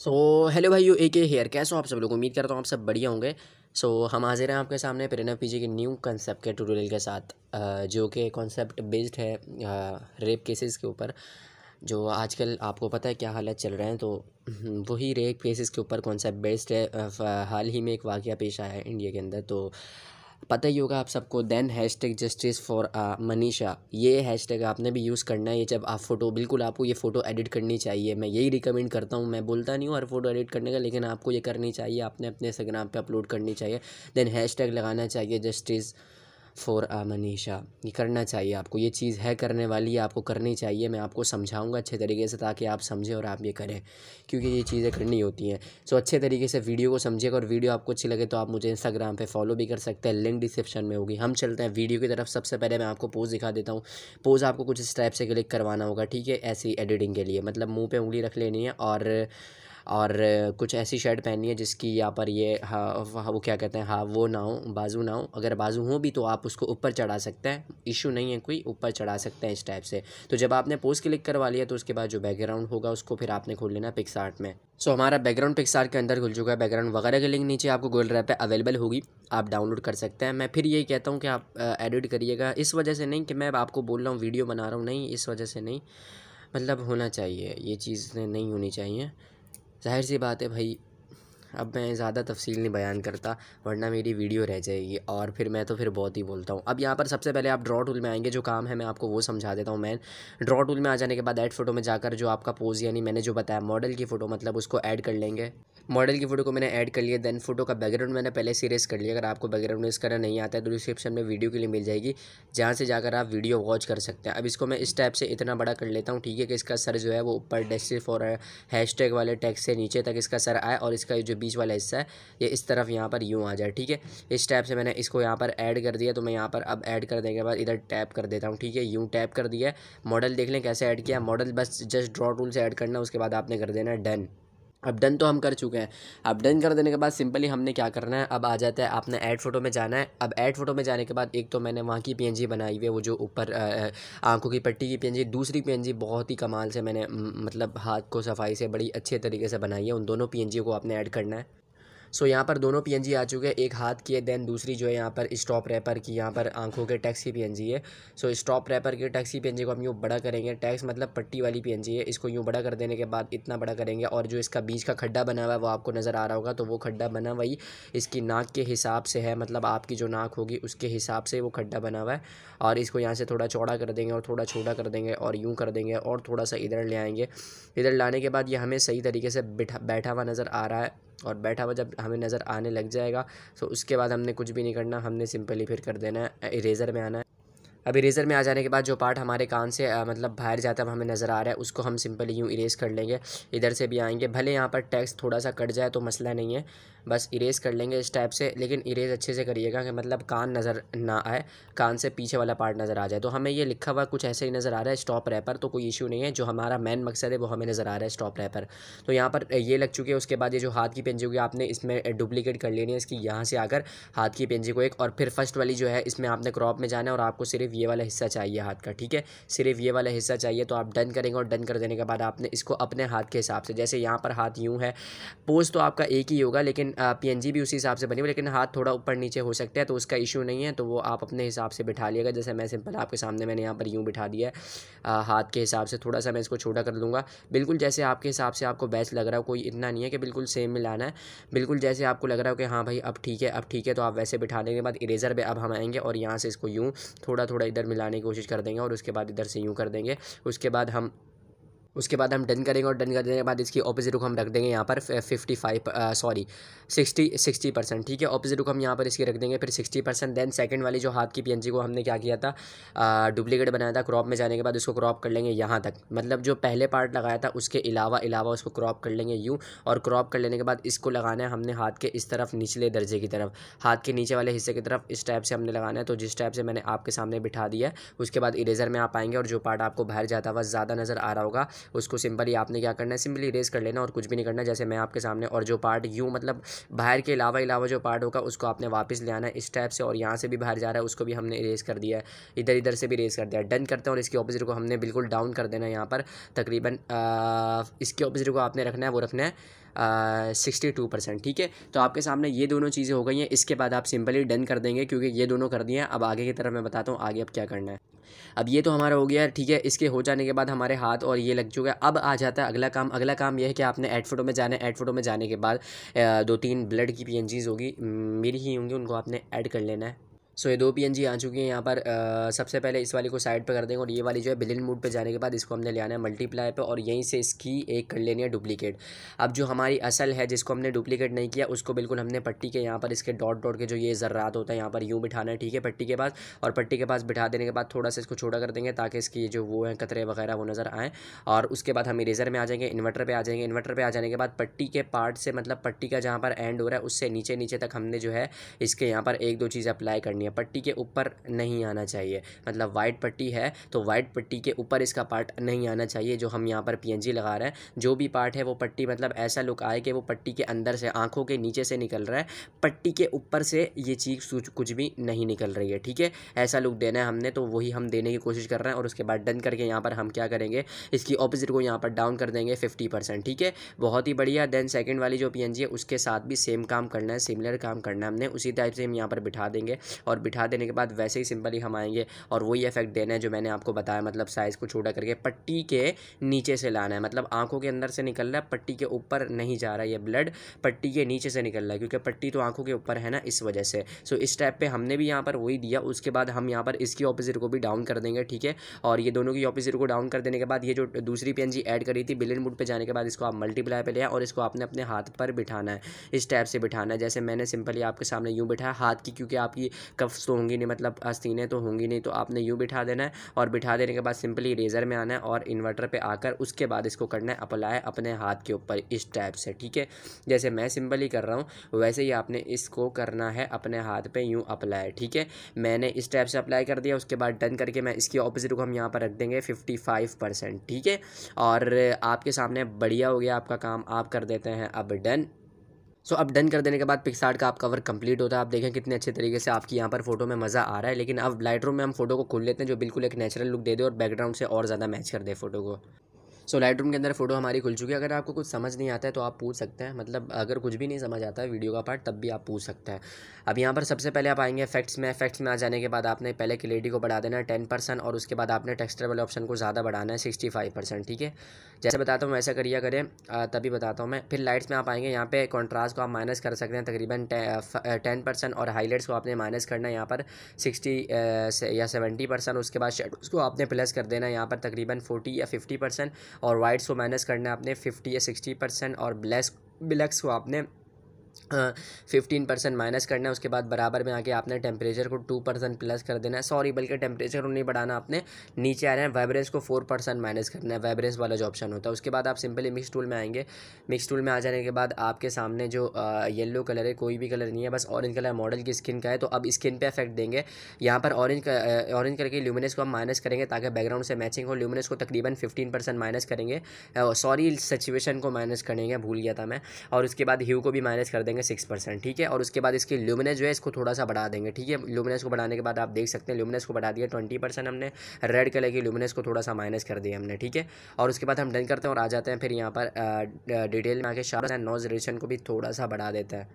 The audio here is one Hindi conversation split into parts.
सो हेलो भाई यू ए के हेयर कैसे हो आप सब लोग उम्मीद करता हूँ आप सब बढ़िया होंगे सो so, हम हाजिर हैं आपके सामने प्रेरणा पीजी के न्यू कंसेप्ट के ट्यूटोरियल के साथ जो कि कॉन्सेप्ट बेस्ड है रेप केसेस के ऊपर जो आजकल आपको पता है क्या हालत चल रहे हैं तो हम्म, वही रेप केसेस के ऊपर कॉन्सेप्ट बेस्ड है हाल ही में एक वाक़ पेश आया है इंडिया के अंदर तो पता ही होगा आप सबको then hash tag justice for Manisha ये हैश टैग आपने भी यूज़ करना है ये जब आप फ़ोटो बिल्कुल आपको ये फ़ोटो एडिट करनी चाहिए मैं यही रिकमेंड करता हूँ मैं बोलता नहीं हूँ हर फोटो एडिट करने का लेकिन आपको ये करनी चाहिए आपने अपने इंस्टाग्राम पर अपलोड करनी चाहिए देन हैश टैग लगाना चाहिए जस्टिस फॉर आ मनीषा ये करना चाहिए आपको ये चीज़ है करने वाली है आपको करनी चाहिए मैं आपको समझाऊंगा अच्छे तरीके से ताकि आप समझें और आप ये करें क्योंकि ये चीज़ें करनी होती हैं सो अच्छे तरीके से वीडियो को समझिएगा और वीडियो आपको अच्छी लगे तो आप मुझे इंस्टाग्राम पर फॉलो भी कर सकते हैं लिंक डिस्क्रिप्शन में होगी हम चलते हैं वीडियो की तरफ सबसे पहले मैं आपको पोज़ दिखा देता हूँ पोज़ आपको कुछ इस टाइप से क्लिक करवाना होगा ठीक है ऐसी एडिटिंग के लिए मतलब मुँह पर उंगली रख लेनी है और और कुछ ऐसी शर्ट पहनी है जिसकी यहाँ पर ये हाँ वो क्या कहते हैं हाँ वो ना हो बाजू ना हो अगर बाजू हो भी तो आप उसको ऊपर चढ़ा सकते हैं इशू नहीं है कोई ऊपर चढ़ा सकते हैं इस टाइप से तो जब आपने पोस्ट क्लिक करवा लिया तो उसके बाद जो बैकग्राउंड होगा उसको फिर आपने खोल लेना पिक्सार्ट में सो so, हमारा बैकग्राउंड पिक्सार के अंदर खुल चुका है बैकग्राउंड वगैरह के लिंक नीचे आपको गोल रैप पे अवेलेबल होगी आप डाउनलोड कर सकते हैं मैं फिर यही कहता हूँ कि आप एडिट करिएगा इस वजह से नहीं कि मैं आपको बोल रहा हूँ वीडियो बना रहा हूँ नहीं इस वजह से नहीं मतलब होना चाहिए ये चीज़ नहीं होनी चाहिए जाहिर सी बात है भाई अब मैं ज़्यादा तफसील नहीं बयान करता वरना मेरी वीडियो रह जाएगी और फिर मैं तो फिर बहुत ही बोलता हूँ अब यहाँ पर सबसे पहले आप ड्रॉ टूल में आएंगे जो काम है मैं आपको वो समझा देता हूँ मैं ड्रॉ टूल में आ जाने के बाद ऐड फोटो में जाकर जो आपका पोज़ यानी मैंने जो बताया मॉडल की फ़ोटो मतलब उसको ऐड कर लेंगे मॉडल की फ़ोटो को मैंने ऐड कर लिया देन फोटो का बैकग्राउंड मैंने पहले से रेस कर लिया अगर आपको बैकग्राउंड रेस करना नहीं आता है तो डिस्क्रिप्शन में वीडियो के लिए मिल जाएगी जहाँ से जाकर आप वीडियो वॉच कर सकते हैं अब इसको मैं इस टाइप से इतना बड़ा कर लेता हूँ ठीक है कि इसका सर जो है वो ऊपर डेसिफ और हैश वाले टैग से नीचे तक इसका सर आए और इसका जो बीच वाला हिस्सा है ये इस तरफ यहाँ पर यूँ आ जाए ठीक है इस टाइप से मैंने इसको यहाँ पर ऐड कर दिया तो मैं यहाँ पर अब ऐड कर देने के बाद इधर टैप कर देता हूँ ठीक है यूँ टैप कर दिया मॉडल देख लें कैसे ऐड किया मॉडल बस जस्ट ड्रॉ टूल से ऐड करना उसके बाद आपने कर देना डन अब डन तो हम कर चुके हैं अब डन कर देने के बाद सिंपली हमने क्या करना है अब आ जाता है आपने ऐड फोटो में जाना है अब ऐड फोटो में जाने के बाद एक तो मैंने वहाँ की पीएनजी बनाई हुई है वो जो ऊपर आंखों की पट्टी की पीएनजी दूसरी पीएनजी बहुत ही कमाल से मैंने मतलब हाथ को सफाई से बड़ी अच्छे तरीके से बनाई है उन दोनों पी को आपने ऐड करना है सो यहाँ पर दोनों पी आ चुके हैं एक हाथ की है देन दूसरी जो है यहाँ पर स्टॉप रैपर की यहाँ पर आंखों के टैक्स की पी है सो स्टॉप रैपर के टैक्स की पी को हम यूँ बड़ा करेंगे टैक्स मतलब पट्टी वाली पी है इसको यूँ बड़ा कर देने के बाद इतना बड़ा करेंगे और जो इसका बीच का खड्डा बना हुआ है वो आपको नज़र आ रहा होगा तो वो खड्डा बना हुआ ही इसकी नाक के हिसाब से है मतलब आपकी जो नाक होगी उसके हिसाब से वो खड्डा बना हुआ है और इसको यहाँ से थोड़ा चौड़ा कर देंगे और थोड़ा छोटा कर देंगे और यूँ कर देंगे और थोड़ा सा इधर ले आएंगे इधर लाने के बाद ये हमें सही तरीके से बिठा बैठा हुआ नज़र आ रहा है और बैठा हुआ जब हमें नज़र आने लग जाएगा तो उसके बाद हमने कुछ भी नहीं करना हमने सिंपली फिर कर देना है इरेज़र में आना है अब इरेज़र में आ जाने के बाद जो पार्ट हमारे कान से आ, मतलब बाहर जाता है हमें नज़र आ रहा है उसको हम सिंपली यूँ इरेज़ कर लेंगे इधर से भी आएंगे भले यहाँ पर टैक्स थोड़ा सा कट जाए तो मसला नहीं है बस इरेज़ कर लेंगे इस टाइप से लेकिन इरेज़ अच्छे से करिएगा कि मतलब कान नज़र ना आए कान से पीछे वाला पार्ट नज़र आ जाए तो हमें ये लिखा हुआ कुछ ऐसे ही नज़र आ रहा है स्टॉप रैपर तो कोई इशू नहीं है जो हमारा मेन मकसद है वो हमें नज़र आ रहा है स्टॉप रैपर तो यहाँ पर ये लग चुकी है उसके बाद ये जो हाथ की पेंजी होगी आपने इसमें डुप्लीकेट कर लेनी है इसकी यहाँ से आकर हाथ की पेंजी को एक और फिर फर्स्ट वाली जो है इसमें आपने क्रॉप में जाना है और आपको सिर्फ ये वाला हिस्सा चाहिए हाथ का ठीक है सिर्फ ये वाला हिस्सा चाहिए तो आप डन करेंगे और डन कर देने के बाद आपने इसको अपने हाथ के हिसाब से जैसे यहाँ पर हाथ यूँ है पोज तो आपका एक ही होगा लेकिन पीएनजी भी उसी हिसाब से बनी हुई लेकिन हाथ थोड़ा ऊपर नीचे हो सकता है तो उसका इशू नहीं है तो वो आप अपने हिसाब से बिठा लिएगा जैसे मैं सिंपल आपके सामने मैंने यहाँ पर यूँ बिठा दिया है हाथ के हिसाब से थोड़ा सा मैं इसको छोटा कर लूँगा बिल्कुल जैसे आपके हिसाब से आपको बेस्ट लग रहा हो कोई इतना नहीं है कि बिल्कुल सेम मिलाना है बिल्कुल जैसे आपको लग रहा हो कि हाँ भाई अब ठीक है अब ठीक है तो आप वैसे बिठाने के बाद इरेज़र पर अब हम आएँगे और यहाँ से इसको यूँ थोड़ा थोड़ा इधर मिलाने की कोशिश कर देंगे और उसके बाद इधर से यूँ कर देंगे उसके बाद हम उसके बाद हम डन करेंगे और डन कर देने के बाद इसकी ऑपोजिट रुक हम रख देंगे यहाँ पर fifty five sorry sixty sixty percent ठीक है ऑपोजिट रुक हम यहाँ पर इसकी रख देंगे फिर सिक्सटी परसेंट देन सेकंड वाली जो हाथ की पीएनजी को हमने क्या किया था डुप्लीकेट बनाया था क्रॉप में जाने के बाद उसको क्रॉप कर लेंगे यहाँ तक मतलब जो पहले पार्ट लगाया था उसके अलावा अलावा उसको क्रॉप कर लेंगे यूँ और क्रॉप कर लेने के बाद इसको लगाना है हमने हाथ के इस तरफ निचले दर्जे की तरफ हाथ के नीचे वाले हिस्से की तरफ इस टाइप से हमने लगाना है तो जिस टाइप से मैंने आपके सामने बिठा दिया उसके बाद इरेजर में आप आएंगे और जो पार्ट आपको बाहर जाता हुआ ज़्यादा नज़र आ रहा होगा उसको सिंपली आपने क्या करना है सिंपली रेस कर लेना और कुछ भी नहीं करना जैसे मैं आपके सामने और जो पार्ट यू मतलब बाहर के अलावा अलावा जो पार्ट होगा उसको आपने वापस ले आना है इस टाइप से और यहाँ से भी बाहर जा रहा है उसको भी हमने रेस कर दिया है इधर इधर से भी रेस कर दिया डन करते हैं और इसके ऑपोजिट को हमने बिल्कुल डाउन कर देना है यहाँ पर तकरीबन इसके ऑपोजिट को आपने रखना है वो रखना है सिक्सटी टू परसेंट ठीक है तो आपके सामने ये दोनों चीज़ें हो गई हैं इसके बाद आप सिंपली डन कर देंगे क्योंकि ये दोनों कर दिए हैं अब आगे की तरफ मैं बताता हूँ आगे अब क्या करना है अब ये तो हमारा हो गया ठीक है इसके हो जाने के बाद हमारे हाथ और ये लग चुका है अब आ जाता है अगला काम अगला काम यह है कि आपने एड फोटो में जाना है एड फोटो में जाने के बाद दो तीन ब्लड की पी होगी मेरी ही होंगी उनको आपने ऐड कर लेना है सो ये दो पीएनजी आ चुकी हैं यहाँ पर आ, सबसे पहले इस वाली को साइड पे कर देंगे और ये वाली जो है बिलिन मूड पे जाने के बाद इसको हमने ले आना है मल्टीप्लाई पे और यहीं से इसकी एक कर लेनी है डुप्लीकेट अब जो हमारी असल है जिसको हमने डुप्लीकेट नहीं किया उसको बिल्कुल हमने पट्टी के यहाँ पर इसके डॉट डॉट के जो ये ज़र्रात होता है यहाँ पर यूँ बिठाना है ठीक है पट्टी के पास और पट्टी के पास बिठा देने के बाद थोड़ा सा इसको छोटा कर देंगे ताकि इसकी जो वो हैं कतरे वगैरह वो नज़र आएँ और उसके बाद हम इरेजर में आ जाएंगे इन्वर्टर पर आ जाएंगे इन्वर्टर पर आ जाने के बाद पट्टी के पार्ट से मतलब पट्टी का जहाँ पर एंड हो रहा है उससे नीचे नीचे तक हमने जो है इसके यहाँ पर एक दो चीज़ अप्लाई करनी है पट्टी के ऊपर नहीं आना चाहिए मतलब वाइट पट्टी है तो वाइट पट्टी के ऊपर इसका पार्ट नहीं आना चाहिए जो हम यहाँ पर पी लगा रहे हैं जो भी पार्ट है वो पट्टी मतलब ऐसा लुक आए कि वो पट्टी के अंदर से आँखों के नीचे से निकल रहा है पट्टी के ऊपर से ये चीज़ कुछ भी नहीं निकल रही है ठीक है ऐसा लुक देना है हमने तो वही हम देने की कोशिश कर रहे हैं और उसके बाद डन करके यहाँ पर हम क्या करेंगे इसकी ऑपोजिट को यहाँ पर डाउन कर देंगे फिफ्टी परसेंट ठीक है बहुत ही बढ़िया देन सेकेंड वाली जो पीएनजी है उसके साथ भी सेम काम करना है सिमिलर काम करना है हमने उसी टाइप से हम यहाँ पर बिठा देंगे और और बिठा देने के बाद वैसे ही सिंपली हम आएंगे और वही इफेक्ट देना है जो मैंने आपको बताया मतलब साइज़ को छोटा करके पट्टी के नीचे से लाना है मतलब आंखों के अंदर से निकल रहा है पट्टी के ऊपर नहीं जा रहा है ये ब्लड पट्टी के नीचे से निकल रहा है क्योंकि पट्टी तो आंखों के ऊपर है ना इस वजह से सो इस टाइप पर हमने भी यहाँ पर वही दिया उसके बाद हम यहाँ पर इसकी ऑपोजिट को भी डाउन कर देंगे ठीक है और ये दोनों की ऑपोजिट को डाउन कर देने के बाद ये जो दूसरी पी जी ऐड करी थी बिलियन बुड पर जाने के बाद इसको आप मल्टीप्लाई पर लिया और इसको आपने अपने हाथ पर बिठाना है इस टाइप से बिठाना है जैसे मैंने सिंपली आपके सामने यूँ बिठाया हाथ की क्योंकि आपकी कफ्स तो होंगी नहीं मतलब आस्तीने तो होंगी नहीं तो आपने यूँ बिठा देना है और बिठा देने के बाद सिंपली रेज़र में आना है और इन्वर्टर पर आकर उसके बाद इसको करना है अप्लाई अपने हाथ के ऊपर इस टाइप से ठीक है जैसे मैं सिंपली कर रहा हूँ वैसे ही आपने इसको करना है अपने हाथ पर यूँ अप्लाई ठीक है मैंने इस टाइप से अप्लाई कर दिया उसके बाद डन करके मैं इसकी ऑपोजिट को हम यहाँ पर रख देंगे फिफ्टी फाइव परसेंट ठीक है और आपके सामने बढ़िया हो गया आपका काम आप कर देते हैं अब डन सो अब डन कर देने के बाद पिक्सार्ट का आपका वर्क कंप्लीट होता है आप देखें कितने अच्छे तरीके से आपकी यहाँ पर फोटो में मज़ा आ रहा है लेकिन अब लाइट में हम फोटो को खोल लेते हैं जो बिल्कुल एक नेचुरल लुक दे दे और बैकग्राउंड से और ज़्यादा मैच कर दे फोटो को सो लाइट के अंदर फोटो हमारी खुल चुकी है अगर आपको कुछ समझ नहीं आता है तो आप पूछ सकते हैं मतलब अगर कुछ भी नहीं समझ आता है वीडियो का पार्ट तब भी आप पूछ सकते हैं अब यहाँ पर सबसे पहले आप आएंगे फैक्ट्स में फैक्ट्स में आ जाने के बाद आपने पहले क्लियरिटी को बढ़ा देना है टेन परसेंट और उसके बाद आपने टेक्स्टर वाले ऑप्शन को ज़्यादा बढ़ाना है सिक्सटी फाइव परसेंट ठीक है जैसे बताता हूँ वैसा करिए करें तभी बताता हूँ मैं फिर लाइट्स में आप आएंगे यहाँ पे कॉन्ट्रास्ट को आप माइनस कर सकते हैं तकरीबन टेन परसेंट और हाईलाइट्स को आपने माइनस करना है यहाँ पर सिक्सटी या सेवेंटी परसेंट उसके बाद शेड उसको आपने प्लस कर देना है यहाँ पर तकरीबन फोर्टी या फिफ्टी परसेंट और वाइट्स को माइनस करना है आपने फिफ्टी या सिक्सटी परसेंट और ब्लैक ब्लैक्स को आपने फिफ्टीन परसेंट माइनस करना है उसके बाद बराबर में आके आपने टेम्परेचर को टू परसेंट प्लस कर देना है सॉरी बल्कि टेम्परेचर को नहीं बढ़ाना आपने नीचे आ रहे हैं वाइब्रेंस को फोर परसेंट माइनस करना है वाइब्रेंस वाला जो ऑप्शन होता है उसके बाद आप सिंपली मिक्स टूल में आएंगे मिक्स टूल में आ जाने के बाद आपके सामने जो येलो कलर है कोई भी कलर नहीं है बस ऑरेंज कलर मॉडल की स्किन का है तो अब स्किन पर इफेक्ट देंगे यहाँ पर ऑरेंज ऑरेंज कलर की ल्यूमिनस को हम माइनस करेंगे ताकि बैकग्राउंड से मैचिंग हो ल्यूमिनस को तकरीबन फिफ्टीन परसेंट माइनस करेंगे सॉरी सिचुएशन को माइनस करेंगे भूल गया था मैं और उसके बाद ह्यू को भी माइनस कर देंगे देंगे सिक्स परसेंट ठीक है और उसके बाद इसकी ल्यूमिनस जो है इसको थोड़ा सा बढ़ा देंगे ठीक है ल्यूमिनस को बढ़ाने के बाद आप देख सकते हैं ल्यूमिनस को बढ़ा दिया ट्वेंटी परसेंट हमने रेड कलर की ल्यूमिनस को थोड़ा सा माइनस कर दिया हमने ठीक है और उसके बाद हम डन करते हैं और आ जाते हैं फिर यहाँ पर डिटेल में आके शार्प एंड रेशन को भी थोड़ा सा बढ़ा देते हैं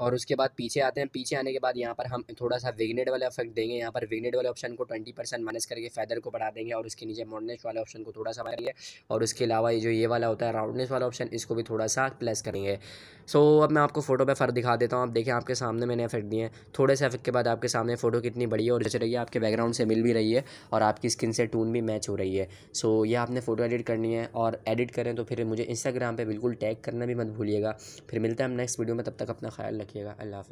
और उसके बाद पीछे आते हैं पीछे आने के बाद यहाँ पर हम थोड़ा सा विग्नेड वाला इफेक्ट देंगे यहाँ पर विग्नेड वाले ऑप्शन को ट्वेंटी परसेंट माइनस करके फैदर को बढ़ा देंगे और उसके नीचे मॉडनेस वाले ऑप्शन को थोड़ा सा बढ़ाएंगे और उसके अलावा ये जो ये वाला होता है राउंडनेस वाला ऑप्शन इसको भी थोड़ा सा प्लस करेंगे सो so, अब मैं आपको फोटो पर फ़र्क दिखा देता हूँ आप देखें आपके सामने मैंने इफेक्ट दिए हैं थोड़े से इफेक्ट के बाद आपके सामने फ़ोटो कितनी बड़ी है और जैसे रही है आपके बैकग्राउंड से मिल भी रही है और आपकी स्किन से टून भी मैच हो रही है सो so, आपने फ़ोटो एडिट करनी है और एडिट करें तो फिर मुझे इंस्टाग्राम पर बिल्कुल टैग करना भी मत भूलिएगा फिर मिलता है हम नेक्स्ट वीडियो में तब तक अपना ख्याल que a la